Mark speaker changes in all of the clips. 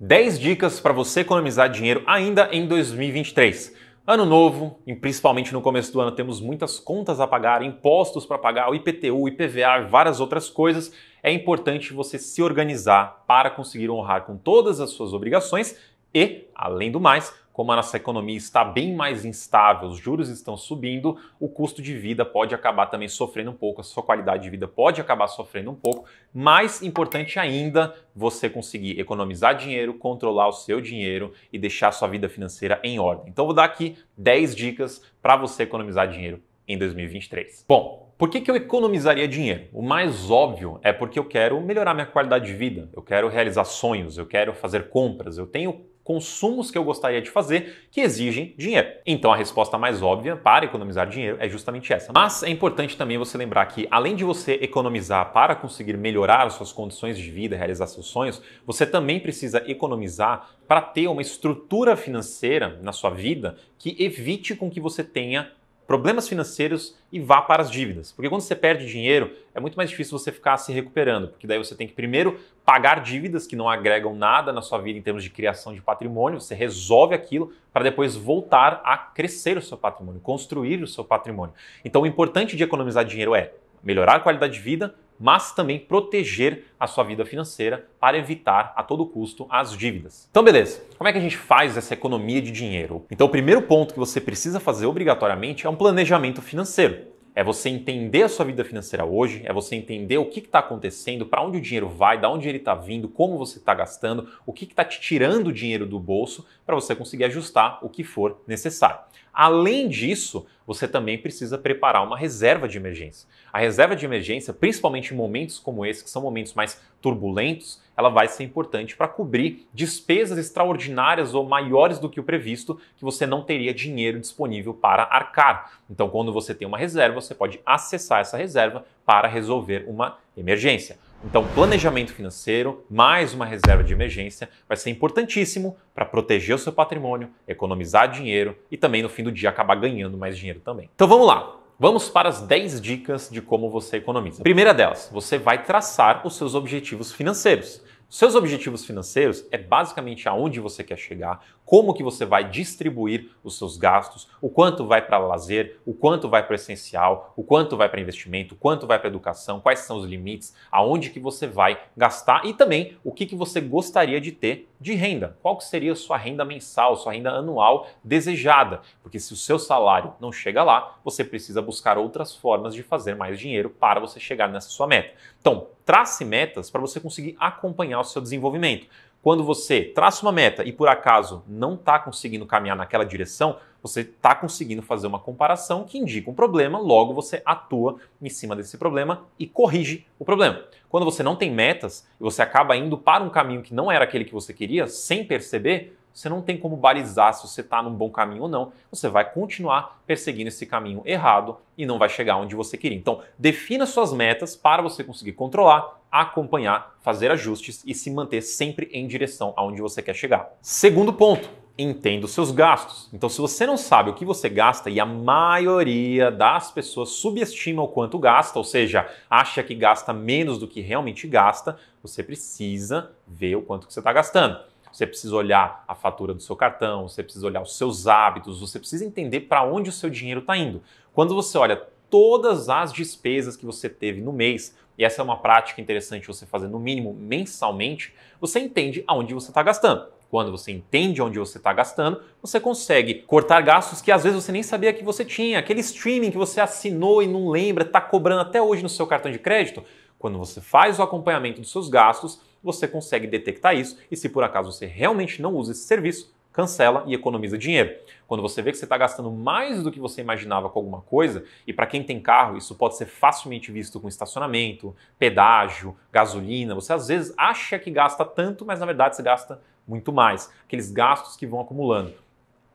Speaker 1: 10 dicas para você economizar dinheiro ainda em 2023. Ano novo, e principalmente no começo do ano, temos muitas contas a pagar, impostos para pagar, o IPTU, IPVA e várias outras coisas. É importante você se organizar para conseguir honrar com todas as suas obrigações e, além do mais, como a nossa economia está bem mais instável, os juros estão subindo, o custo de vida pode acabar também sofrendo um pouco, a sua qualidade de vida pode acabar sofrendo um pouco. Mais importante ainda, você conseguir economizar dinheiro, controlar o seu dinheiro e deixar a sua vida financeira em ordem. Então, vou dar aqui 10 dicas para você economizar dinheiro em 2023. Bom, por que, que eu economizaria dinheiro? O mais óbvio é porque eu quero melhorar minha qualidade de vida, eu quero realizar sonhos, eu quero fazer compras, eu tenho consumos que eu gostaria de fazer que exigem dinheiro. Então a resposta mais óbvia para economizar dinheiro é justamente essa. Mas é importante também você lembrar que além de você economizar para conseguir melhorar suas condições de vida, realizar seus sonhos, você também precisa economizar para ter uma estrutura financeira na sua vida que evite com que você tenha problemas financeiros e vá para as dívidas. Porque quando você perde dinheiro, é muito mais difícil você ficar se recuperando, porque daí você tem que primeiro pagar dívidas que não agregam nada na sua vida em termos de criação de patrimônio, você resolve aquilo para depois voltar a crescer o seu patrimônio, construir o seu patrimônio. Então o importante de economizar dinheiro é melhorar a qualidade de vida, mas também proteger a sua vida financeira para evitar a todo custo as dívidas. Então, beleza, como é que a gente faz essa economia de dinheiro? Então, o primeiro ponto que você precisa fazer obrigatoriamente é um planejamento financeiro. É você entender a sua vida financeira hoje, é você entender o que está acontecendo, para onde o dinheiro vai, da onde ele está vindo, como você está gastando, o que está te tirando o dinheiro do bolso, para você conseguir ajustar o que for necessário. Além disso, você também precisa preparar uma reserva de emergência. A reserva de emergência, principalmente em momentos como esse, que são momentos mais turbulentos, ela vai ser importante para cobrir despesas extraordinárias ou maiores do que o previsto, que você não teria dinheiro disponível para arcar. Então, quando você tem uma reserva, você pode acessar essa reserva para resolver uma emergência. Então, planejamento financeiro, mais uma reserva de emergência, vai ser importantíssimo para proteger o seu patrimônio, economizar dinheiro e também no fim do dia acabar ganhando mais dinheiro também. Então vamos lá. Vamos para as 10 dicas de como você economiza. Primeira delas, você vai traçar os seus objetivos financeiros. Seus objetivos financeiros é basicamente aonde você quer chegar, como que você vai distribuir os seus gastos, o quanto vai para lazer, o quanto vai para essencial, o quanto vai para investimento, o quanto vai para educação, quais são os limites, aonde que você vai gastar e também o que, que você gostaria de ter de renda. Qual que seria a sua renda mensal, sua renda anual desejada? Porque se o seu salário não chega lá, você precisa buscar outras formas de fazer mais dinheiro para você chegar nessa sua meta. Então, trace metas para você conseguir acompanhar o seu desenvolvimento. Quando você traça uma meta e por acaso não está conseguindo caminhar naquela direção, você está conseguindo fazer uma comparação que indica um problema, logo você atua em cima desse problema e corrige o problema. Quando você não tem metas e você acaba indo para um caminho que não era aquele que você queria, sem perceber, você não tem como balizar se você está num bom caminho ou não. Você vai continuar perseguindo esse caminho errado e não vai chegar onde você queria. Então, defina suas metas para você conseguir controlar acompanhar, fazer ajustes e se manter sempre em direção aonde você quer chegar. Segundo ponto, entenda os seus gastos. Então, se você não sabe o que você gasta e a maioria das pessoas subestima o quanto gasta, ou seja, acha que gasta menos do que realmente gasta, você precisa ver o quanto que você está gastando. Você precisa olhar a fatura do seu cartão, você precisa olhar os seus hábitos, você precisa entender para onde o seu dinheiro está indo. Quando você olha todas as despesas que você teve no mês, e essa é uma prática interessante você fazer no mínimo mensalmente, você entende aonde você está gastando. Quando você entende onde você está gastando, você consegue cortar gastos que às vezes você nem sabia que você tinha. Aquele streaming que você assinou e não lembra, está cobrando até hoje no seu cartão de crédito. Quando você faz o acompanhamento dos seus gastos, você consegue detectar isso e se por acaso você realmente não usa esse serviço, cancela e economiza dinheiro. Quando você vê que você está gastando mais do que você imaginava com alguma coisa, e para quem tem carro, isso pode ser facilmente visto com estacionamento, pedágio, gasolina. Você às vezes acha que gasta tanto, mas na verdade você gasta muito mais. Aqueles gastos que vão acumulando.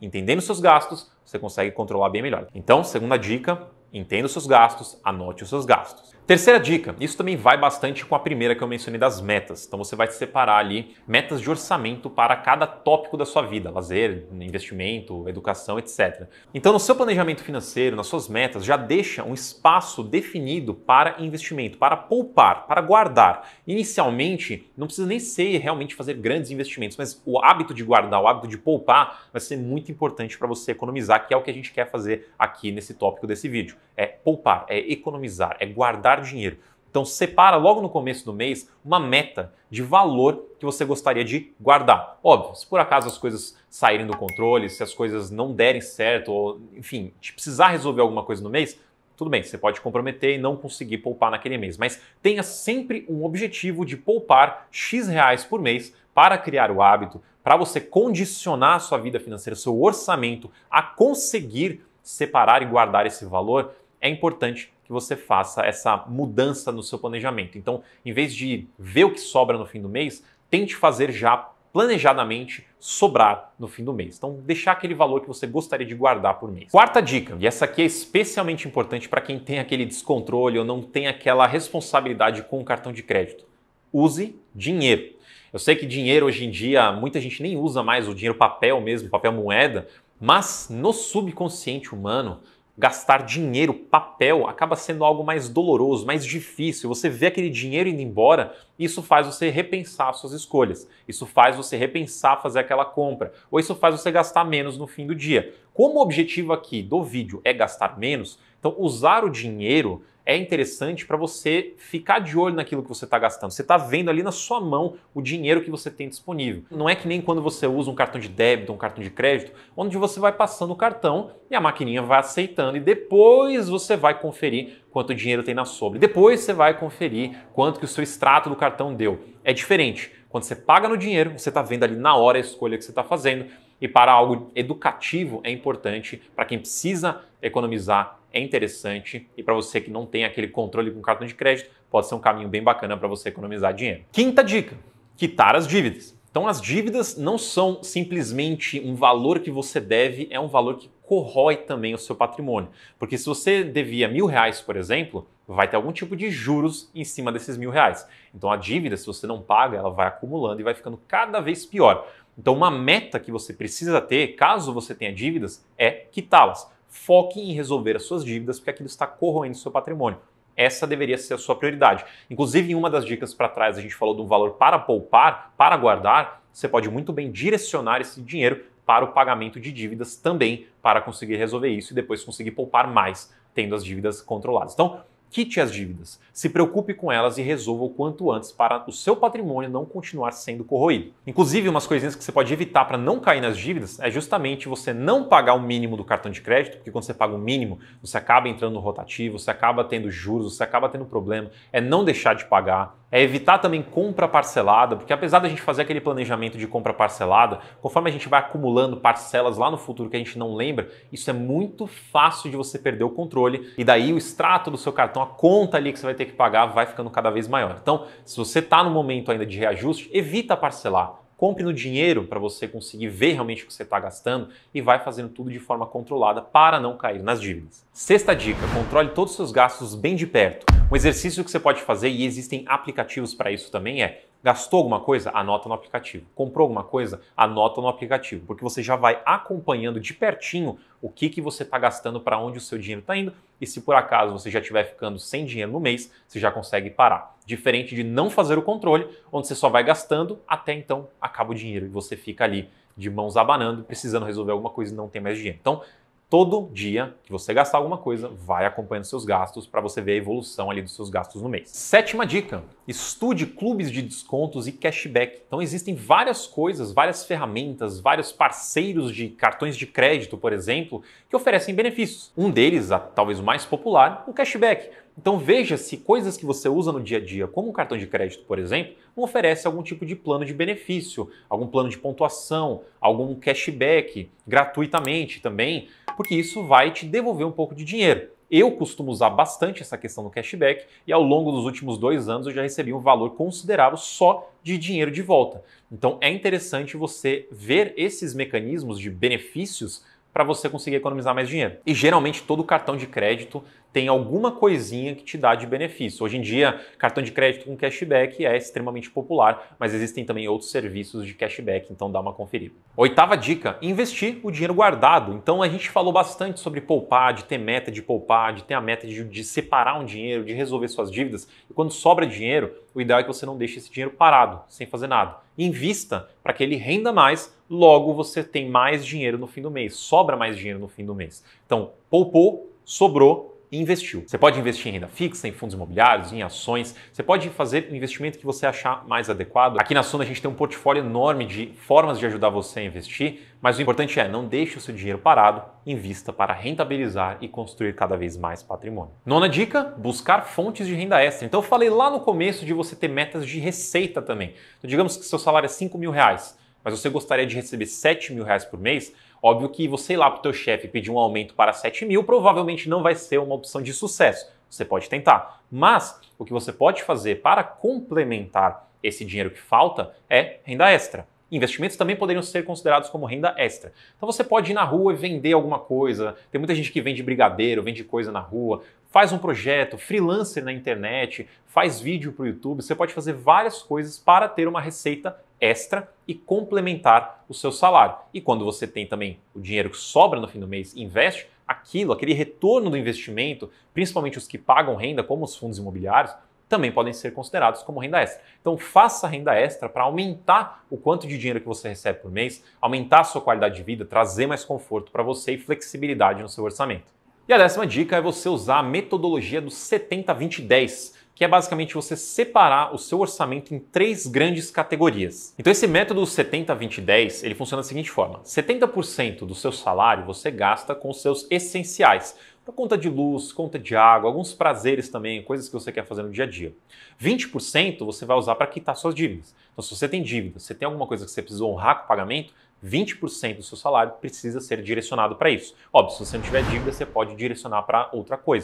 Speaker 1: Entendendo seus gastos, você consegue controlar bem melhor. Então, segunda dica, entenda os seus gastos, anote os seus gastos. Terceira dica, isso também vai bastante com a primeira que eu mencionei das metas. Então você vai separar ali metas de orçamento para cada tópico da sua vida, lazer, investimento, educação, etc. Então no seu planejamento financeiro, nas suas metas, já deixa um espaço definido para investimento, para poupar, para guardar. Inicialmente, não precisa nem ser realmente fazer grandes investimentos, mas o hábito de guardar, o hábito de poupar vai ser muito importante para você economizar, que é o que a gente quer fazer aqui nesse tópico desse vídeo. É poupar, é economizar, é guardar ganhar dinheiro. Então separa logo no começo do mês uma meta de valor que você gostaria de guardar. Óbvio, se por acaso as coisas saírem do controle, se as coisas não derem certo, ou enfim, te precisar resolver alguma coisa no mês, tudo bem, você pode comprometer e não conseguir poupar naquele mês, mas tenha sempre um objetivo de poupar X reais por mês para criar o hábito, para você condicionar a sua vida financeira, seu orçamento a conseguir separar e guardar esse valor é importante que você faça essa mudança no seu planejamento. Então, em vez de ver o que sobra no fim do mês, tente fazer já planejadamente sobrar no fim do mês. Então, deixar aquele valor que você gostaria de guardar por mês. Quarta dica, e essa aqui é especialmente importante para quem tem aquele descontrole ou não tem aquela responsabilidade com o cartão de crédito. Use dinheiro. Eu sei que dinheiro hoje em dia muita gente nem usa mais o dinheiro papel mesmo, papel moeda, mas no subconsciente humano gastar dinheiro, papel, acaba sendo algo mais doloroso, mais difícil. Você vê aquele dinheiro indo embora, isso faz você repensar suas escolhas. Isso faz você repensar fazer aquela compra. Ou isso faz você gastar menos no fim do dia. Como o objetivo aqui do vídeo é gastar menos, então usar o dinheiro é interessante para você ficar de olho naquilo que você está gastando. Você está vendo ali na sua mão o dinheiro que você tem disponível. Não é que nem quando você usa um cartão de débito, um cartão de crédito, onde você vai passando o cartão e a maquininha vai aceitando e depois você vai conferir quanto dinheiro tem na sobra. Depois você vai conferir quanto que o seu extrato do cartão deu. É diferente. Quando você paga no dinheiro, você está vendo ali na hora a escolha que você está fazendo e para algo educativo é importante, para quem precisa economizar é interessante e para você que não tem aquele controle com cartão de crédito, pode ser um caminho bem bacana para você economizar dinheiro. Quinta dica: quitar as dívidas. Então, as dívidas não são simplesmente um valor que você deve, é um valor que corrói também o seu patrimônio. Porque se você devia mil reais, por exemplo, vai ter algum tipo de juros em cima desses mil reais. Então, a dívida, se você não paga, ela vai acumulando e vai ficando cada vez pior. Então, uma meta que você precisa ter, caso você tenha dívidas, é quitá-las. Foque em resolver as suas dívidas, porque aquilo está corroendo seu patrimônio. Essa deveria ser a sua prioridade. Inclusive, em uma das dicas para trás, a gente falou de um valor para poupar, para guardar. Você pode muito bem direcionar esse dinheiro para o pagamento de dívidas também, para conseguir resolver isso e depois conseguir poupar mais, tendo as dívidas controladas. Então, Quite as dívidas, se preocupe com elas e resolva o quanto antes para o seu patrimônio não continuar sendo corroído. Inclusive, umas coisinhas que você pode evitar para não cair nas dívidas é justamente você não pagar o mínimo do cartão de crédito, porque quando você paga o mínimo, você acaba entrando no rotativo, você acaba tendo juros, você acaba tendo problema. É não deixar de pagar, é evitar também compra parcelada, porque apesar da gente fazer aquele planejamento de compra parcelada, conforme a gente vai acumulando parcelas lá no futuro que a gente não lembra, isso é muito fácil de você perder o controle e daí o extrato do seu cartão, a conta ali que você vai ter que pagar vai ficando cada vez maior. Então, se você está no momento ainda de reajuste, evita parcelar compre no dinheiro para você conseguir ver realmente o que você está gastando e vai fazendo tudo de forma controlada para não cair nas dívidas. Sexta dica: controle todos os seus gastos bem de perto. Um exercício que você pode fazer e existem aplicativos para isso também é Gastou alguma coisa? Anota no aplicativo. Comprou alguma coisa? Anota no aplicativo, porque você já vai acompanhando de pertinho o que, que você está gastando, para onde o seu dinheiro está indo, e se por acaso você já estiver ficando sem dinheiro no mês, você já consegue parar. Diferente de não fazer o controle, onde você só vai gastando até então acaba o dinheiro e você fica ali de mãos abanando, precisando resolver alguma coisa e não tem mais dinheiro. Então, Todo dia que você gastar alguma coisa, vai acompanhando seus gastos para você ver a evolução ali dos seus gastos no mês. Sétima dica: estude clubes de descontos e cashback. Então existem várias coisas, várias ferramentas, vários parceiros de cartões de crédito, por exemplo, que oferecem benefícios. Um deles, talvez o mais popular, o cashback. Então veja se coisas que você usa no dia a dia, como um cartão de crédito, por exemplo, não oferece algum tipo de plano de benefício, algum plano de pontuação, algum cashback gratuitamente também, porque isso vai te devolver um pouco de dinheiro. Eu costumo usar bastante essa questão do cashback e ao longo dos últimos dois anos eu já recebi um valor considerável só de dinheiro de volta. Então é interessante você ver esses mecanismos de benefícios para você conseguir economizar mais dinheiro. E geralmente todo cartão de crédito tem alguma coisinha que te dá de benefício. Hoje em dia, cartão de crédito com cashback é extremamente popular, mas existem também outros serviços de cashback, então dá uma conferida. Oitava dica: investir o dinheiro guardado. Então a gente falou bastante sobre poupar, de ter meta de poupar, de ter a meta de, de separar um dinheiro, de resolver suas dívidas. E quando sobra dinheiro, o ideal é que você não deixe esse dinheiro parado, sem fazer nada. Invista para que ele renda mais, logo você tem mais dinheiro no fim do mês, sobra mais dinheiro no fim do mês. Então, poupou, sobrou, e investiu. Você pode investir em renda fixa, em fundos imobiliários, em ações, você pode fazer o investimento que você achar mais adequado. Aqui na Suno a gente tem um portfólio enorme de formas de ajudar você a investir, mas o importante é não deixe o seu dinheiro parado, invista para rentabilizar e construir cada vez mais patrimônio. Nona dica, buscar fontes de renda extra. Então eu falei lá no começo de você ter metas de receita também. Então, digamos que seu salário é 5 mil reais, mas você gostaria de receber 7 mil reais por mês, Óbvio que você ir lá para o teu chefe pedir um aumento para 7 mil provavelmente não vai ser uma opção de sucesso. Você pode tentar, mas o que você pode fazer para complementar esse dinheiro que falta é renda extra. Investimentos também poderiam ser considerados como renda extra. Então você pode ir na rua e vender alguma coisa. Tem muita gente que vende brigadeiro, vende coisa na rua, faz um projeto, freelancer na internet, faz vídeo para o YouTube. Você pode fazer várias coisas para ter uma receita extra e complementar o seu salário. E quando você tem também o dinheiro que sobra no fim do mês e investe, aquilo, aquele retorno do investimento, principalmente os que pagam renda, como os fundos imobiliários, também podem ser considerados como renda extra. Então faça renda extra para aumentar o quanto de dinheiro que você recebe por mês, aumentar a sua qualidade de vida, trazer mais conforto para você e flexibilidade no seu orçamento. E a décima dica é você usar a metodologia do 70-20-10 que é basicamente você separar o seu orçamento em três grandes categorias. Então esse método 70-20-10, ele funciona da seguinte forma. 70% do seu salário você gasta com os seus essenciais, conta de luz, conta de água, alguns prazeres também, coisas que você quer fazer no dia a dia. 20% você vai usar para quitar suas dívidas. Então, se você tem dívida, você tem alguma coisa que você precisa honrar com o pagamento, 20% do seu salário precisa ser direcionado para isso. Óbvio, se você não tiver dívida, você pode direcionar para outra coisa.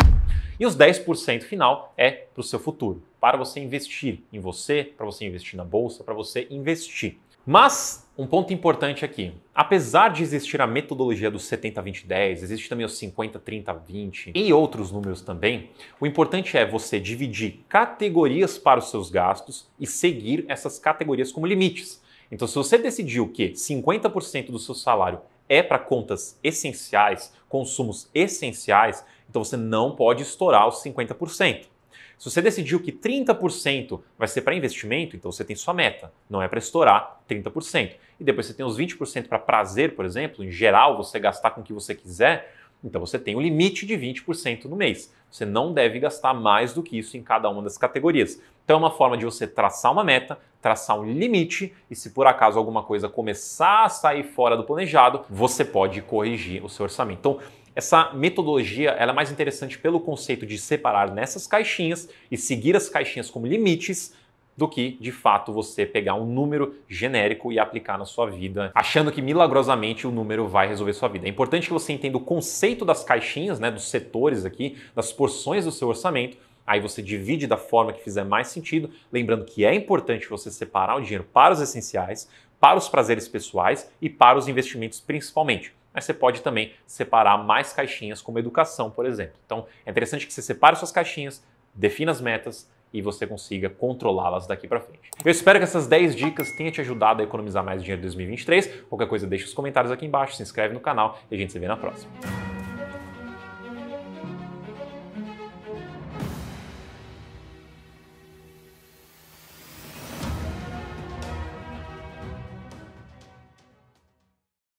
Speaker 1: E os 10% final é para o seu futuro, para você investir em você, para você investir na bolsa, para você investir. Mas um ponto importante aqui. Apesar de existir a metodologia do 70-20-10, existe também o 50-30-20 e outros números também, o importante é você dividir categorias para os seus gastos e seguir essas categorias como limites. Então, se você decidiu que 50% do seu salário é para contas essenciais, consumos essenciais, então você não pode estourar os 50%. Se você decidiu que 30% vai ser para investimento, então você tem sua meta, não é para estourar 30%. E depois você tem os 20% para prazer, por exemplo, em geral você gastar com o que você quiser, então você tem um limite de 20% no mês. Você não deve gastar mais do que isso em cada uma das categorias. Então é uma forma de você traçar uma meta, traçar um limite e se por acaso alguma coisa começar a sair fora do planejado, você pode corrigir o seu orçamento. Então, essa metodologia ela é mais interessante pelo conceito de separar nessas caixinhas e seguir as caixinhas como limites do que de fato você pegar um número genérico e aplicar na sua vida, achando que milagrosamente o número vai resolver sua vida. É importante que você entenda o conceito das caixinhas, né, dos setores aqui, das porções do seu orçamento. Aí você divide da forma que fizer mais sentido, lembrando que é importante você separar o dinheiro para os essenciais, para os prazeres pessoais e para os investimentos principalmente mas você pode também separar mais caixinhas, como educação, por exemplo. Então, é interessante que você separe suas caixinhas, defina as metas, e você consiga controlá-las daqui para frente. Eu espero que essas 10 dicas tenham te ajudado a economizar mais dinheiro em 2023. Qualquer coisa, deixa os comentários aqui embaixo, se inscreve no canal e a gente se vê na próxima.